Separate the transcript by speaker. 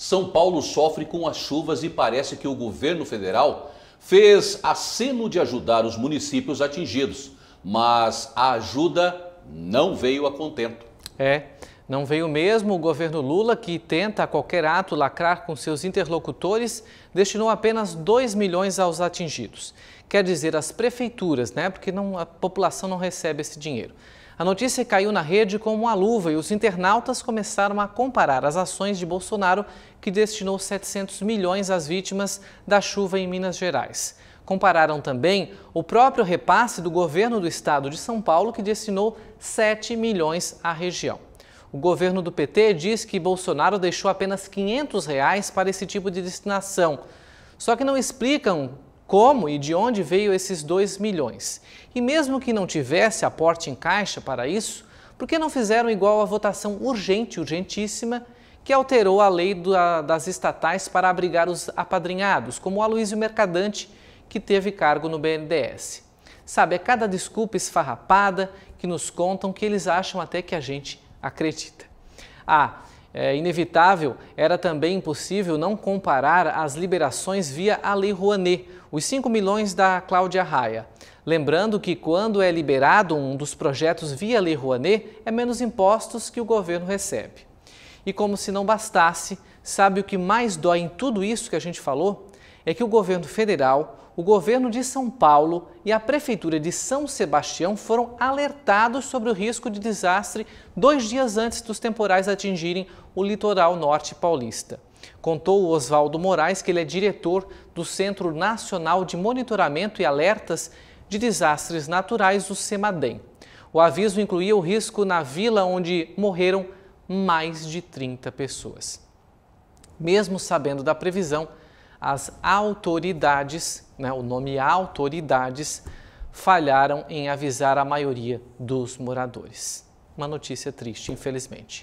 Speaker 1: São Paulo sofre com as chuvas e parece que o governo federal fez aceno de ajudar os municípios atingidos, mas a ajuda não veio a contento. É, não veio mesmo. O governo Lula, que tenta a qualquer ato lacrar com seus interlocutores, destinou apenas 2 milhões aos atingidos. Quer dizer, as prefeituras, né? Porque não, a população não recebe esse dinheiro. A notícia caiu na rede como uma luva e os internautas começaram a comparar as ações de Bolsonaro, que destinou 700 milhões às vítimas da chuva em Minas Gerais. Compararam também o próprio repasse do governo do estado de São Paulo, que destinou 7 milhões à região. O governo do PT diz que Bolsonaro deixou apenas 500 reais para esse tipo de destinação. Só que não explicam como e de onde veio esses 2 milhões. E mesmo que não tivesse aporte em caixa para isso, por que não fizeram igual à votação urgente, urgentíssima, que alterou a lei das estatais para abrigar os apadrinhados, como o Aloysio Mercadante, que teve cargo no BNDES. Sabe, é cada desculpa esfarrapada que nos contam que eles acham até que a gente acredita. Ah, é, inevitável, era também impossível não comparar as liberações via a Lei Rouanet, os 5 milhões da Cláudia Raia. Lembrando que quando é liberado um dos projetos via Lei Rouanet, é menos impostos que o governo recebe. E como se não bastasse, sabe o que mais dói em tudo isso que a gente falou? é que o governo federal, o governo de São Paulo e a prefeitura de São Sebastião foram alertados sobre o risco de desastre dois dias antes dos temporais atingirem o litoral norte paulista. Contou o Oswaldo Moraes que ele é diretor do Centro Nacional de Monitoramento e Alertas de Desastres Naturais, o CEMADEM. O aviso incluía o risco na vila onde morreram mais de 30 pessoas. Mesmo sabendo da previsão, as autoridades, né, o nome autoridades, falharam em avisar a maioria dos moradores. Uma notícia triste, infelizmente.